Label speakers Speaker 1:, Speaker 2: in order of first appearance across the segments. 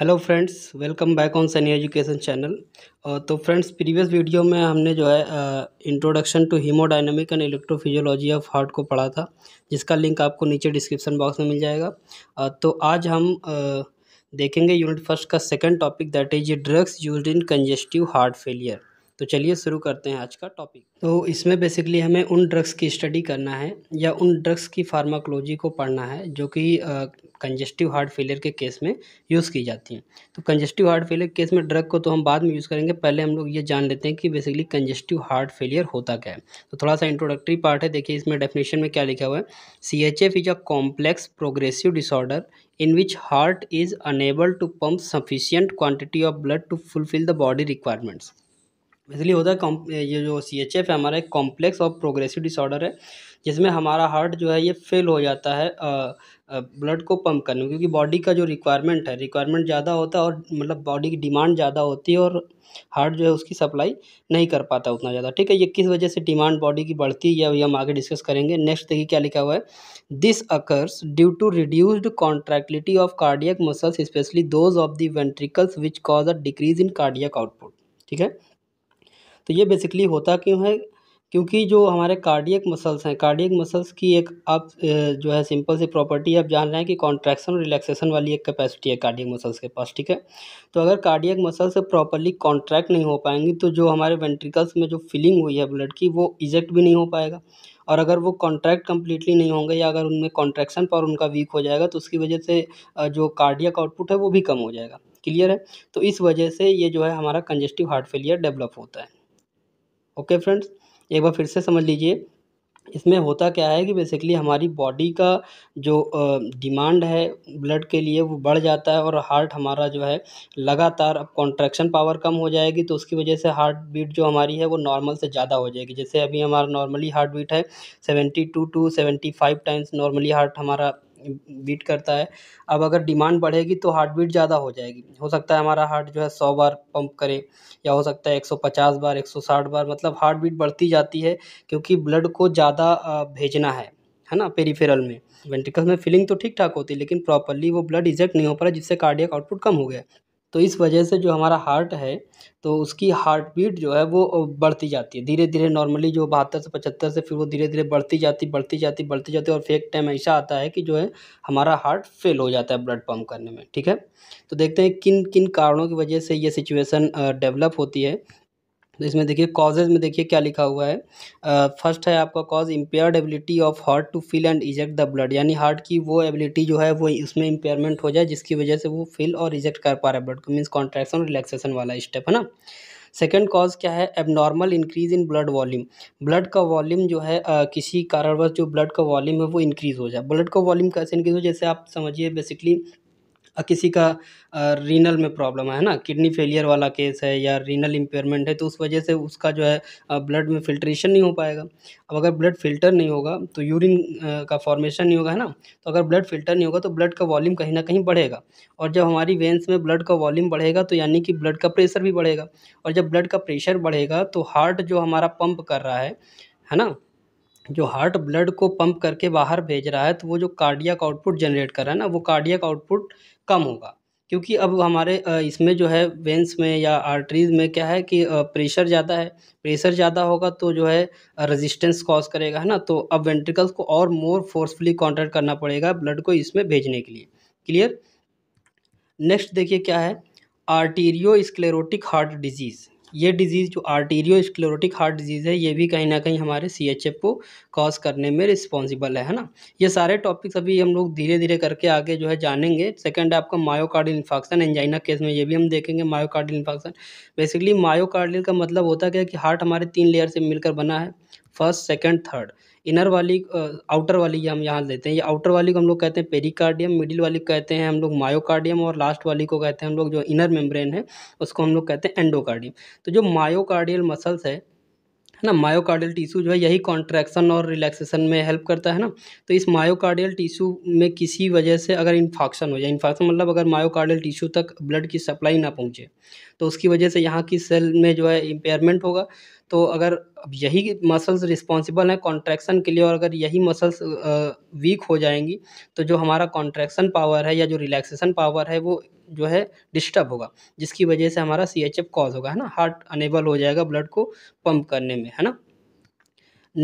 Speaker 1: Hello friends welcome back on Sunny education channel तो friends previous video में हमने जो है introduction to hemodynamic and electrophysiology of heart को पढ़ा था जिसका लिंक आपको नीचे डिस्क्रिप्शन बॉक्स में मिल जाएगा uh, तो आज हम uh, देखेंगे यूनिट फर्स्ट का second topic that is drugs use in congestive heart failure तो चलिए शुरू करते हैं आज का टॉपिक तो इसमें बेसिकली हमें उन ड्रग्स की स्टडी करना है या उन ड्रग्स की फार्माकोलॉजी को पढ़ना है जो कि कंजेस्टिव हार्ट फेलियर के केस में यूज़ की जाती हैं तो कंजेस्टिव हार्ट फेलियर केस में ड्रग को तो हम बाद में यूज़ करेंगे पहले हम लोग ये जान लेते हैं कि बेसिकली कंजेस्टिव हार्ट फेलियर होता क्या है तो थोड़ा सा इंट्रोडक्टरी पार्ट है देखिए इसमें डेफिनेशन में क्या लिखा हुआ है C H F is a complex progressive disorder in which heart is unable to pump sufficient quantity of blood to fulfil the body requirements इसलिए होता है ये जो सी एच एफ है हमारा एक कॉम्प्लेक्स और प्रोग्रेसिव डिसऑर्डर है जिसमें हमारा हार्ट जो है ये फेल हो जाता है ब्लड को पंप करने में क्योंकि बॉडी का जो रिक्वायरमेंट है रिक्वायरमेंट ज़्यादा होता है और मतलब बॉडी की डिमांड ज़्यादा होती है और हार्ट जो है उसकी सप्लाई नहीं कर पाता उतना ज़्यादा ठीक है ये किस वजह से डिमांड बॉडी की बढ़ती है या अभी हम आगे डिस्कस करेंगे नेक्स्ट देखिए क्या लिखा हुआ है this occurs due to reduced contractility of cardiac muscles specially those of the ventricles which cause a decrease in cardiac output ठीक है तो ये बेसिकली होता क्यों है क्योंकि जो हमारे कार्डियक मसल्स हैं कार्डियक मसल्स की एक आप जो है सिंपल सी प्रॉपर्टी आप जान रहे हैं कि कॉन्ट्रैक्शन और रिलैक्सेशन वाली एक कैपेसिटी है कार्डियक मसल्स के पास ठीक है तो अगर कार्डियक मसल्स प्रॉपरली कॉन्ट्रैक्ट नहीं हो पाएंगी तो जो हमारे वेंट्रिकल्स में जो फीलिंग हुई है ब्लड की वो इजेक्ट भी नहीं हो पाएगा और अगर वो कॉन्ट्रैक्ट कम्प्लीटली नहीं होंगे या अगर उनमें कॉन्ट्रैक्शन पावर उनका वीक हो जाएगा तो उसकी वजह से जो कार्डियक आउटपुट है वो भी कम हो जाएगा क्लियर है तो इस वजह से ये जो है हमारा कंजेस्टिव हार्ट फेलियर डेवलप होता है ओके फ्रेंड्स एक बार फिर से समझ लीजिए इसमें होता क्या है कि बेसिकली हमारी बॉडी का जो डिमांड है ब्लड के लिए वो बढ़ जाता है और हार्ट हमारा जो है लगातार अब कॉन्ट्रैक्शन पावर कम हो जाएगी तो उसकी वजह से हार्ट बीट जो हमारी है वो नॉर्मल से ज़्यादा हो जाएगी जैसे अभी हमारा नॉर्मली हार्ट बीट है seventy two to seventy five times normally heart हमारा बीट करता है अब अगर डिमांड बढ़ेगी तो हार्ट बीट ज़्यादा हो जाएगी हो सकता है हमारा हार्ट जो है सौ बार पंप करे या हो सकता है एक सौ पचास बार एक सौ साठ बार मतलब हार्ट बीट बढ़ती जाती है क्योंकि ब्लड को ज़्यादा भेजना है है ना पेरीफेरल में वेंटिकल में फीलिंग तो ठीक ठाक होती है लेकिन प्रॉपरली वो ब्लड इजेक्ट नहीं हो पा रहा जिससे कार्डियक आउटपुट कम हो गया तो इस वजह से जो हमारा हार्ट है तो उसकी हार्ट बीट जो है वो बढ़ती जाती है धीरे धीरे नॉर्मली जो बहत्तर से पचहत्तर से फिर वो धीरे धीरे बढ़ती जाती बढ़ती जाती बढ़ती जाती और फेक टाइम ऐसा आता है कि जो है हमारा हार्ट फेल हो जाता है ब्लड पम्प करने में ठीक है तो देखते हैं किन किन कारणों की वजह से ये सिचुएसन डेवलप होती है तो इसमें देखिए कॉजेज़ में देखिए क्या लिखा हुआ है फर्स्ट है आपका cause impaired ability of heart to fill and eject the blood यानी हार्ट की वो एबिलिटी जो है वो उसमें इम्पेयरमेंट हो जाए जिसकी वजह से वो फिल और रिजेक्ट कर पा रहा है ब्लड को मीन्स कॉन्ट्रैक्शन रिलैक्सेशन वाला स्टेप है ना सेकेंड कॉज क्या है abnormal increase in blood volume blood का वॉल्यूम जो है आ, किसी कारणवश जो ब्लड का वॉल्यूम है वो इंक्रीज़ हो जाए ब्लड का वॉल्यूम कैसे इंक्रीज़ हो जैसे आप समझिए बेसिकली किसी का रीनल में प्रॉब्लम है ना किडनी फेलियर वाला केस है या रीनल इम्पेयरमेंट है तो उस वजह से उसका जो है ब्लड में फिल्ट्रेशन नहीं हो पाएगा अब अगर ब्लड फिल्टर नहीं होगा तो यूरिन का फॉर्मेशन नहीं होगा है ना तो अगर ब्लड फिल्टर नहीं होगा तो ब्लड का वॉल्यूम कहीं ना कहीं बढ़ेगा और जब हमारी वेंस में ब्लड का वॉल्यूम बढ़ेगा तो यानी कि ब्लड का प्रेशर भी बढ़ेगा और जब ब्लड का प्रेशर बढ़ेगा तो हार्ट जो हमारा पंप कर रहा है है ना जो हार्ट ब्लड को पंप करके बाहर भेज रहा है तो वो जो कार्डियक आउटपुट जनरेट कर रहा है ना वो कार्डियक आउटपुट कम होगा क्योंकि अब हमारे इसमें जो है वेंस में या आर्टरीज में क्या है कि प्रेशर ज़्यादा है प्रेशर ज़्यादा होगा तो जो है रेजिस्टेंस कॉज करेगा है ना तो अब वेंट्रिकल्स को और मोर फोर्सफुली कॉन्ट्रैक्ट करना पड़ेगा ब्लड को इसमें भेजने के लिए क्लियर नेक्स्ट देखिए क्या है आर्टीरियो स्क्लेरोटिक हार्ट डिजीज़ ये डिज़ीज़ जो आर्टीरियो स्क्लोरोटिक हार्ट डिजीज़ है ये भी कहीं ना कहीं हमारे सी एच एफ को कॉज करने में रिस्पॉन्सिबल है है ना ये सारे टॉपिक्स अभी हम लोग धीरे धीरे करके आगे जो है जानेंगे सेकंड है आपका मायोकार्डियल इन्फेक्शन एंजाइना केस में ये भी हम देखेंगे मायोकार्डियल इन्फेक्शन बेसिकली मायोकार्डियल का मतलब होता है क्या कि हार्ट हमारे तीन लेयर से मिलकर बना है फर्स्ट सेकंड थर्ड इनर वाली आउटर वाली हम यहाँ लेते हैं ये आउटर वाली को हम लोग कहते हैं पेरिकार्डियम मिडिल वाली को कहते हैं हम लोग मायोकार्डियम और लास्ट वाली को कहते हैं हम लोग जो इनर मेम्ब्रेन है उसको हम लोग कहते हैं एंडोकार्डियम तो जो मायोकार्डियल मसल्स है है ना मायोकार्डियल टिश्यू जो है यही कॉन्ट्रैक्शन और रिलैक्सेशन में हेल्प करता है ना तो इस मायोकार्डियल टिश्यू में किसी वजह से अगर इन्फॉक्शन हो जाए इन्फॉक्शन मतलब अगर मायोकार्डियल टिश्यू तक ब्लड की सप्लाई ना पहुँचे तो उसकी वजह से यहाँ की सेल में जो है इम्पेयरमेंट होगा तो अगर अब यही मसल्स रिस्पॉन्सिबल हैं कॉन्ट्रैक्शन के लिए और अगर यही मसल्स वीक हो जाएंगी तो जो हमारा कॉन्ट्रैक्शन पावर है या जो रिलैक्सेशन पावर है वो जो है डिस्टर्ब होगा जिसकी वजह से हमारा सी एच एफ कॉज होगा है ना हार्ट अनेबल हो जाएगा ब्लड को पंप करने में है ना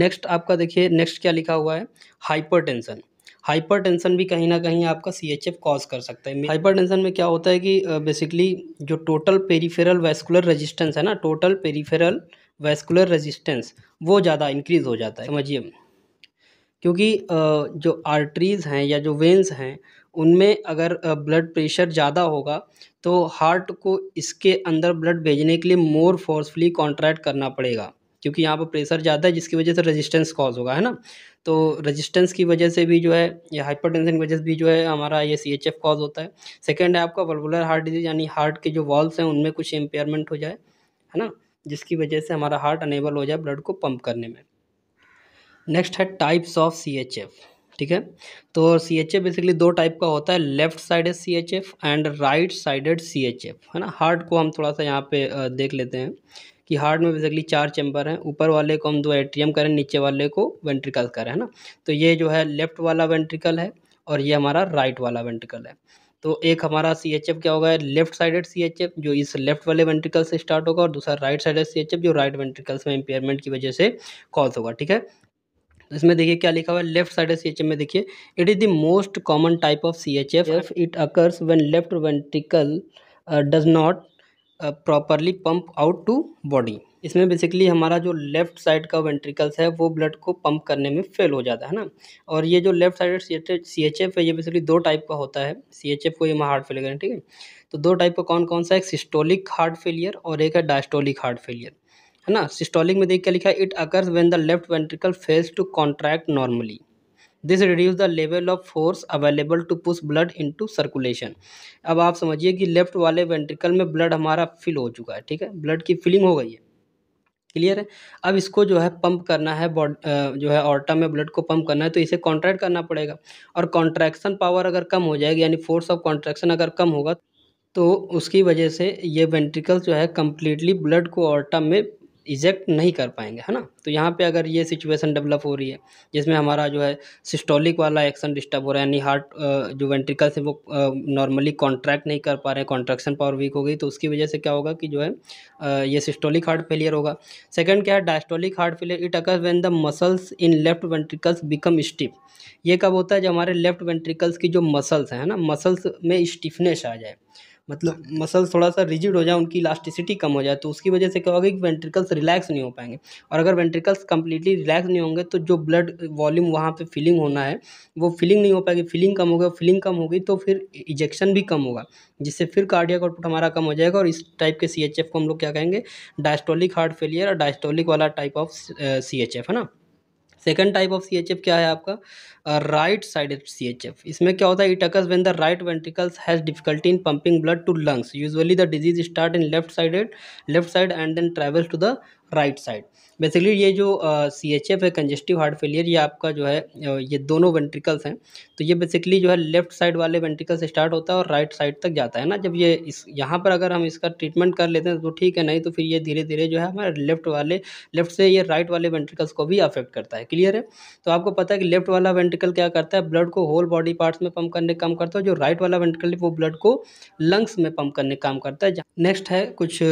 Speaker 1: नेक्स्ट आपका देखिए नेक्स्ट क्या लिखा हुआ है हाइपरटेंशन हाइपरटेंशन भी कहीं ना कहीं आपका सी एच एफ कॉज कर सकता है हाइपरटेंशन में क्या होता है कि बेसिकली जो टोटल पेरीफेरल वेस्कुलर रेजिस्टेंस है ना टोटल पेरीफेरल वेस्कुलर रेजिस्टेंस वो ज़्यादा इंक्रीज़ हो जाता है समझिए क्योंकि जो आर्टरीज़ हैं या जो वेंस हैं उनमें अगर ब्लड प्रेशर ज़्यादा होगा तो हार्ट को इसके अंदर ब्लड भेजने के लिए मोर फोर्सफुली कॉन्ट्रैक्ट करना पड़ेगा क्योंकि यहाँ पर प्रेशर ज़्यादा है जिसकी वजह से रेजिस्टेंस कॉज होगा है ना तो रेजिस्टेंस की वजह से भी जो है या हाइपरटेंशन की वजह से भी जो है हमारा ये सी एच एफ कॉज होता है सेकेंड है आपका वर्बुलर हार्ट डिजीज़ यानी हार्ट के जो वॉल्स हैं उनमें कुछ इम्पेयरमेंट हो जाए है ना जिसकी वजह से हमारा हार्ट अनेबल हो जाए ब्लड को पंप करने में नेक्स्ट है types of C H F ठीक है तो सी एच एफ बेसिकली दो टाइप का होता है left sided C H F and right sided C H F है ना हार्ट को हम थोड़ा सा यहाँ पे देख लेते हैं कि हार्ट में बेसिकली चार चैम्बर हैं ऊपर वाले को हम दो एट्रियम करें नीचे वाले को वेंट्रिकल करें है ना तो ये जो है लेफ्ट वाला वेंट्रिकल है और ये हमारा राइट वाला वेंट्रिकल है तो एक हमारा सी एच एफ क्या होगा left sided C H F जो इस लेफ्ट वाले वेंट्रिकल से स्टार्ट होगा और दूसरा right sided C H F जो राइट वेंट्रिकल्स में इंपेयरमेंट की वजह से कॉज होगा ठीक है तो इसमें देखिए क्या लिखा हुआ है left side C H F में देखिए it is the most common type of C H F it occurs when left ventricle does not properly pump out to body इसमें बेसिकली हमारा जो लेफ़्ट साइड का वेंट्रिकल्स है वो blood को pump करने में फेल हो जाता है ना और ये जो left side C H F है ये बेसिकली दो टाइप का होता है सी एच एफ को ये हार्ट फेलियर करें ठीक है तो दो टाइप का कौन कौन सा एक सिस्टोलिक हार्ट फेलियर और एक है डायस्टोलिक हार्ट फेलियर है ना सिस्टोलिक में देख क्या लिखा है it occurs when the left ventricle fails to contract normally this reduce the level of force available to push blood into circulation अब आप समझिए कि लेफ्ट वाले वेंट्रिकल में ब्लड हमारा फिल हो चुका है ठीक है ब्लड की फिलिंग हो गई है क्लियर है अब इसको जो है पंप करना है बॉड जो है ऑर्टा में ब्लड को पंप करना है तो इसे कॉन्ट्रैक्ट करना पड़ेगा और कॉन्ट्रैक्शन पावर अगर कम हो जाएगी यानी फोर्स ऑफ कॉन्ट्रैक्शन अगर कम होगा तो उसकी वजह से ये वेंट्रिकल जो है कम्प्लीटली ब्लड को ऑर्टा में इजेक्ट नहीं कर पाएंगे है ना तो यहाँ पे अगर ये सिचुएशन डेवलप हो रही है जिसमें हमारा जो है सिस्टोलिक वाला एक्शन डिस्टर्ब हो रहा है यानी हार्ट जो वेंट्रिकल्स हैं वो नॉर्मली कॉन्ट्रैक्ट नहीं कर पा रहे हैं कॉन्ट्रैक्शन पावर वीक हो गई तो उसकी वजह से क्या होगा कि जो है ये सिस्टोलिक हार्ट फेलियर होगा सेकेंड क्या है diastolic heart failure it occurs when the muscles in left ventricles become stiff ये कब होता है जब हमारे लेफ्ट वेंट्रिकल्स की जो मसल्स हैं ना मसल्स में स्टिफनेस आ जाए मतलब मसल्स थोड़ा सा रिजिड हो जाए उनकी इलास्टिसिटी कम हो जाए तो उसकी वजह से क्या होगा कि वेंट्रिकल्स रिलैक्स नहीं हो पाएंगे और अगर वेंट्रिकल्स कम्प्लीटली रिलैक्स नहीं होंगे तो जो ब्लड वॉल्यूम वहाँ पर फिलिंग होना है वो फिलिंग नहीं हो पाएगी फिलिंग कम होगा फिलिंग कम होगी तो फिर इजेक्शन भी कम होगा जिससे फिर कार्डियक आउटपुट हमारा कम हो जाएगा और इस टाइप के सी को हम लोग क्या कहेंगे डायस्टोलिक हार्ट फेलियर और डायस्टोलिक वाला टाइप ऑफ सी है ना second type of C H F क्या है आपका right side C H F इसमें क्या होता है it occurs when the right ventricles has difficulty in pumping blood to lungs usually the disease start in left sided left side and then travels to the right side basically ये जो C H F है congestive heart failure ये आपका जो है ये दोनों ventricles हैं तो ये बेसिकली जो है लेफ्ट साइड वाले वेंट्रिकल से स्टार्ट होता है और राइट साइड तक जाता है ना जब ये इस यहाँ पर अगर हम इसका ट्रीटमेंट कर लेते हैं तो ठीक है नहीं तो फिर ये धीरे धीरे जो है हमारे लेफ्ट वाले लेफ्ट से ये राइट वाले वेंट्रिकल्स को भी अफेक्ट करता है क्लियर है तो आपको पता है कि लेफ्ट वाला वेंट्रिकल क्या करता है ब्लड को होल बॉडी पार्ट्स में पम्प करने का काम करता है जो राइट वाला वेंट्रिकल वो ब्लड को लंग्स में पम्प करने का काम करता है नेक्स्ट है कुछ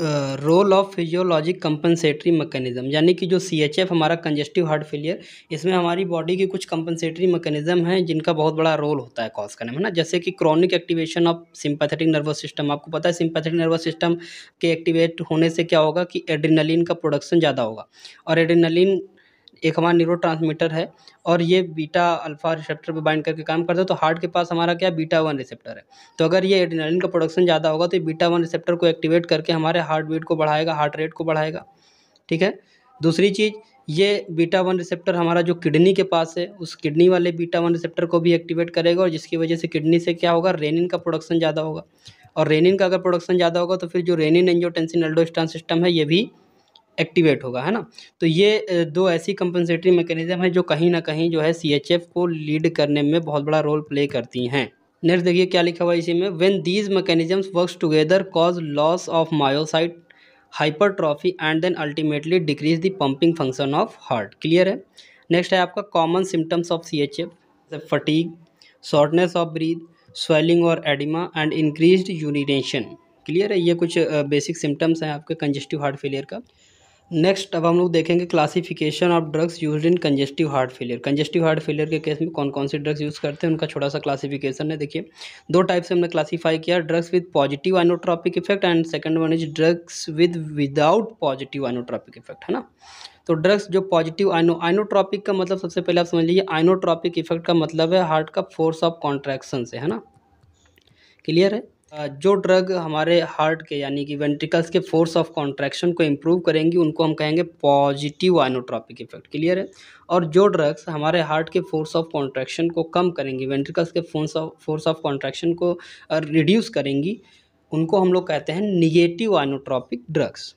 Speaker 1: role of physiologic compensatory mechanism यानी कि जो सी एच एफ हमारा कंजेस्टिव हार्ट फेलियर इसमें हमारी बॉडी के कुछ कंपनसेटरी मैकेनिज्म हैं जिनका बहुत बड़ा रोल होता है कॉज करने में ना जैसे कि chronic activation of sympathetic nervous system आपको पता है सिंपैथेटिक नर्वस सिस्टम के एक्टिवेट होने से क्या होगा कि एड्रिनलिन का प्रोडक्शन ज़्यादा होगा और एड्रिनलिन एक हमारा न्यूरो ट्रांसमीटर है और ये बीटा अल्फ़ा रिसेप्टर पर बाइंड करके काम करता है तो हार्ट के पास हमारा क्या बीटा वन रिसेप्टर है तो अगर ये एड्रेनालिन का प्रोडक्शन ज़्यादा होगा तो बीटा वन रिसेप्टर को एक्टिवेट करके हमारे हार्ट बीट को बढ़ाएगा हार्ट रेट को बढ़ाएगा ठीक है दूसरी चीज़ ये बीटा वन रिसेप्टर हमारा जो किडनी के पास है उस किडनी वाले बीटा वन रिसेप्टर को भी एक्टिवेट करेगा और जिसकी वजह से किडनी से क्या होगा रेनिन का प्रोडक्शन ज़्यादा होगा और रेनिन का अगर प्रोडक्शन ज़्यादा होगा तो फिर जो रेनिन एंजियोटेंसिन एल्डोस्टान सिस्टम है ये भी एक्टिवेट होगा है ना तो ये दो ऐसी कंपनसेटरी मैकेनिज़्म है जो कहीं ना कहीं जो है सी को लीड करने में बहुत बड़ा रोल प्ले करती हैं नेक्स्ट देखिए क्या लिखा हुआ है इसी में when these mechanisms works together cause loss of myocyte hypertrophy and then ultimately decrease the pumping function of heart clear है नेक्स्ट है आपका common symptoms of C H F fatigue shortness of breath swelling और oedema and increase urination clear है ये कुछ basic symptoms हैं आपके congestive heart failure का नेक्स्ट अब हम लोग देखेंगे classification of drugs use in congestive heart failure congestive heart failure के केस में कौन कौन से ड्रग्स यूज़ करते हैं उनका छोटा सा क्लासिफिकेशन है देखिए दो टाइप से हमने क्लासीफाई किया drugs with positive inotropic effect and second one is drugs with without positive inotropic effect है ना तो ड्रग्स जो पॉजिटिव आइनो आइनोट्रॉपिक का मतलब सबसे पहले आप समझ लीजिए आइनोट्रॉपिक इफेक्ट का मतलब है हार्ट का फोर्स ऑफ कॉन्ट्रैक्शन से है ना क्लियर है जो ड्रग हमारे हार्ट के यानी कि वेंट्रिकल्स के फोर्स ऑफ कॉन्ट्रैक्शन को इम्प्रूव करेंगी उनको हम कहेंगे पॉजिटिव आइनोट्रॉपिक इफेक्ट क्लियर है और जो ड्रग्स हमारे हार्ट के फोर्स ऑफ कॉन्ट्रैक्शन को कम करेंगी वेंट्रिकल्स के force of force of contraction को रिड्यूस करेंगी उनको हम लोग कहते हैं निगेटिव आइनोट्रॉपिक ड्रग्स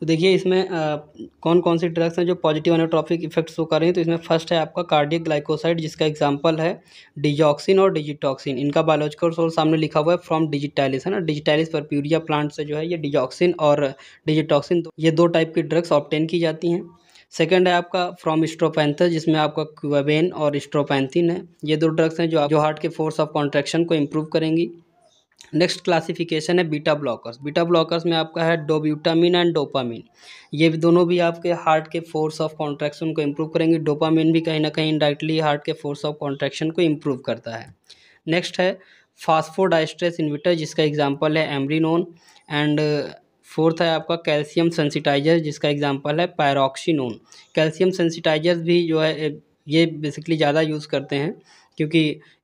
Speaker 1: तो देखिए इसमें आ, कौन कौन सी ड्रग्स हैं जो पॉजिटिव एनोट्रॉफिक इफेक्ट शो कर रही हैं तो इसमें फर्स्ट है आपका कार्डियक ग्लाइकोसाइड जिसका एग्जांपल है डिजॉक्सिन और डिजिटॉक्सिन इनका बायोलॉजिकल सोर्स सामने लिखा हुआ है फ्रॉम डिजिटाइलिस है ना डिजिटाइलिस पर प्यूरिया प्लांट से जो है ये डिजॉक्सिन और डिजिटॉक्सिन ये दो टाइप की ड्रग्स ऑप्टेन की जाती हैं सेकेंड है आपका फ्रॉम स्ट्रोपैंथस जिसमें आपका क्यूबेन और स्ट्रोपैंथिन है ये दो ड्रग्स हैं जो जो हार्ट के फोर्स ऑफ कॉन्ट्रेक्शन को इम्प्रूव करेंगी नेक्स्ट क्लासिफिकेशन है बीटा ब्लॉकर्स बीटा ब्लॉकर्स में आपका है डोब्यूटामिन एंड डोपामिन ये भी दोनों भी आपके हार्ट के फोर्स ऑफ कॉन्ट्रैक्शन को इम्प्रूव करेंगे डोपामिन भी कहीं ना कहीं इनडायरेक्टली हार्ट के फोर्स ऑफ कॉन्ट्रैक्शन को इम्प्रूव करता है नेक्स्ट है फास्फोडाइस्ट्रेस इन्विटर जिसका एग्जाम्पल है एमरिनोन एंड फोर्थ है आपका कैल्शियम सेंसिटाइजर जिसका एग्जाम्पल है पैरोक्सीनोन कैल्शियम सेंसिटाइजर भी जो है ये बेसिकली ज़्यादा यूज़ करते हैं क्योंकि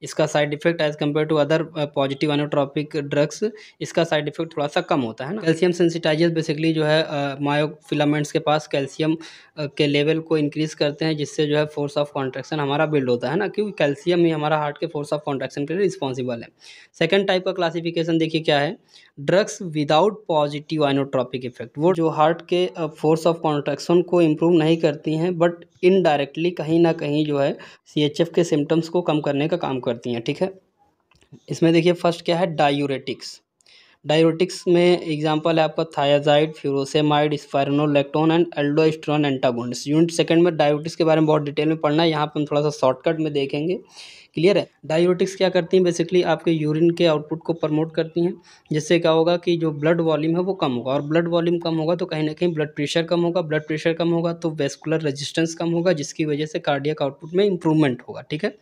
Speaker 1: इसका side effect as compare to other positive inotropic drugs इसका साइड इफेक्ट थोड़ा सा कम होता है ना कैल्शियम सेंसिटाइजर बेसिकली जो है मायोफिलामेंट्स uh, के पास कैल्शियम uh, के लेवल को इंक्रीज़ करते हैं जिससे जो है फोर्स ऑफ कॉन्ट्रैक्शन हमारा बिल्ड होता है ना क्योंकि कैल्शियम ही हमारा हार्ट के फोर्स ऑफ कॉन्ट्रैक्शन के लिए रिस्पॉन्सिबल है सेकेंड टाइप का क्लासिफिकेशन देखिए क्या है drugs without positive inotropic effect वो जो हार्ट के फोर्स ऑफ कॉन्ट्रैक्शन को इम्प्रूव नहीं करती हैं बट इनडायरेक्टली कहीं ना कहीं जो है सी के सिम्टम्स को कम करने का काम करती हैं ठीक है इसमें देखिए फर्स्ट क्या है डायूरेटिक्स डायूरेटिक्स में एग्जांपल है आपका thiazide furosemide spironolactone and aldosterone antagonist unit second में डायबिटीज़ के बारे में बहुत डिटेल में पढ़ना है यहाँ पर हम थोड़ा सा शॉर्टकट में देखेंगे क्लियर है डायोरेटिक्स क्या करती हैं बेसिकली आपके यूरिन के आउटपुट को प्रमोट करती हैं जिससे क्या होगा कि जो ब्लड वॉल्यूम है वो कम होगा और ब्लड वॉल्यूम कम होगा तो कहीं ना कहीं ब्लड प्रेशर कम होगा ब्लड प्रेशर कम होगा तो वेस्कुलर रेजिस्टेंस कम होगा जिसकी वजह से कार्डियक आउटपुट में इंप्रूवमेंट होगा ठीक है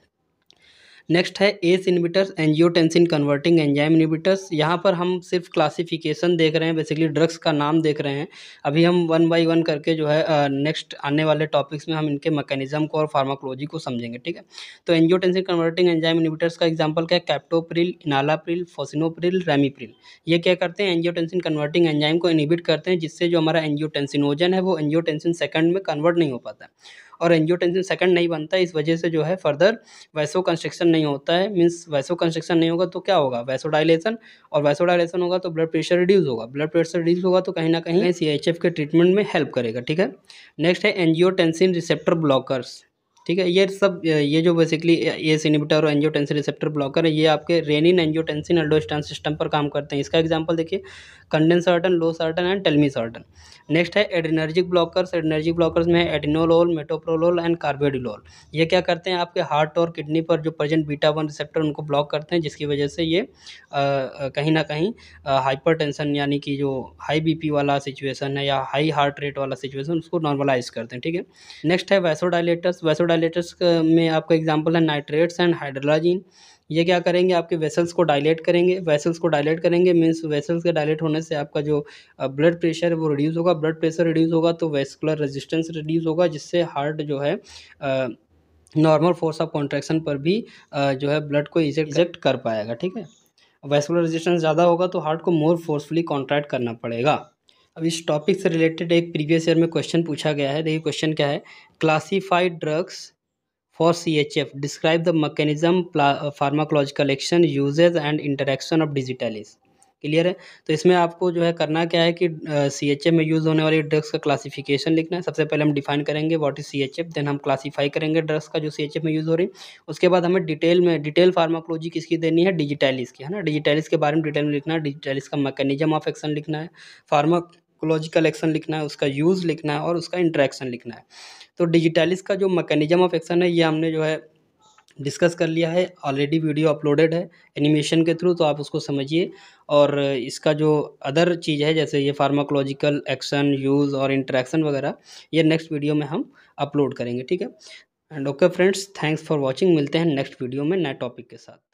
Speaker 1: नेक्स्ट है ACE inhibitors angiotensin converting enzyme inhibitors यहाँ पर हम सिर्फ क्लासिफिकेशन देख रहे हैं बेसिकली ड्रग्स का नाम देख रहे हैं अभी हम वन बाई वन करके जो है नेक्स्ट आने वाले टॉपिक्स में हम इनके मैकेनिज्म को और फार्माकोलॉजी को समझेंगे ठीक है तो एनजियोटेंसिन कन्वर्टिंग एंजाइम इनिबिटर्स का एग्जाम्पल क्या है कैप्टोप्रिल इनालाप्रिल फोसिनोप्रिल रेमीप्रिल ये क्या करते हैं एनजियोटेंसिन कन्वर्टिंग एंजाइम को इनिबिट करते हैं जिससे जो हमारा एनजियोटेंसिनोजन है वो एनजियोटेंसिन सेकंड में कन्वर्ट नहीं हो पाता और एंजियोटेंसिन सेकंड नहीं बनता इस वजह से जो है फर्दर वैसो कंस्ट्रक्शन नहीं होता है मीन्स वैसो कंस्ट्रक्शन नहीं होगा तो क्या होगा वैसो डायलेशन और वैसो डायलेशन होगा तो ब्लड प्रेशर रिड्यूज होगा ब्लड प्रेशर रिड्यूज होगा तो कहीं ना कहीं सी हम्म। के ट्रीटमेंट में हेल्प करेगा ठीक है नेक्स्ट है एनजियोटेंसिन रिसेप्टर ब्लॉकर्स ठीक है ये सब ये जो बेसिकली ये इनिबिटर और एंजियोटेंसिन रिसेप्टर ब्लॉकर है ये आपके रेनिन एंजियोटेंसिन एल्डोस्टान सिस्टम पर काम करते हैं इसका एग्जांपल देखिए losartan and telmisartan next है एडिनर्जिक ब्लॉकर्स एडिनर्जिक ब्लॉकर्स में एडिनोलोल मेटोप्रोलोल एंड कार्बेडिलोल ये क्या करते हैं आपके हार्ट और किडनी पर जो प्रेजेंट बीटा वन रिसेप्टर उनको ब्लॉक करते हैं जिसकी वजह से ये कहीं ना कहीं हाइपर यानी कि जो हाई बी वाला सिचुएसन है या हाई हार्ट रेट वाला सिचुएसन उसको नॉर्मलाइज करते हैं ठीक है नेक्स्ट है वैसोडाइलेटर्स वैसोडा डायलेटर्स में आपका एग्जांपल है नाइट्रेट्स एंड हाइड्रोलाजिन ये क्या करेंगे आपके वेसल्स को डायलेट करेंगे वेसल्स को डायलेट करेंगे मीन्स वेसल्स के डायलेट होने से आपका जो ब्लड प्रेशर है वो रिड्यूस होगा ब्लड प्रेशर रिड्यूस होगा तो वेस्कुलर रेजिस्टेंस रिड्यूस होगा जिससे हार्ट जो है नॉर्मल फोर्स ऑफ कॉन्ट्रैक्शन पर भी जो है ब्लड को इजेक्ट कर पाएगा ठीक है वेस्कुलर रेजिस्टेंस ज़्यादा होगा तो हार्ट को मोर फोर्सफुली कॉन्ट्रैक्ट करना पड़ेगा अब इस टॉपिक से रिलेटेड एक प्रीवियस ईयर में क्वेश्चन पूछा गया है देखिए क्वेश्चन क्या है classified drugs for C H F describe the mechanism pharmacological action usages and interaction of digitalis clear है तो इसमें आपको जो है करना क्या है कि सी एच एफ में यूज़ होने वाली ड्रग्स का क्लासिफिकेशन लिखना है सबसे पहले हम डिफाइन करेंगे what is C H F then हम क्लासीफाई करेंगे ड्रग्स का जो सी एच एफ में यूज़ हो रही है उसके बाद हमें डिटेल में डिटेल फार्माकोलॉजी किसकी देनी है डिजिटलिस की है ना डिजिटलिस के बारे में डिटेल में लिखना है डिजिटलिस का मैकेनिज्म ऑफ एक्शन लिखना है फार्मा लॉजिकल एक्शन लिखना है उसका यूज़ लिखना है और उसका इंट्रैक्शन लिखना है तो डिजिटलिस का जो मैकेनिज्म ऑफ एक्शन है ये हमने जो है डिस्कस कर लिया है ऑलरेडी वीडियो अपलोडेड है एनिमेशन के थ्रू तो आप उसको समझिए और इसका जो अदर चीज़ है जैसे ये फार्माकोलॉजिकल एक्शन यूज़ और इंट्रैक्शन वगैरह ये नेक्स्ट वीडियो में हम अपलोड करेंगे ठीक है and okay friends thanks for watching मिलते हैं नेक्स्ट वीडियो में नए टॉपिक के साथ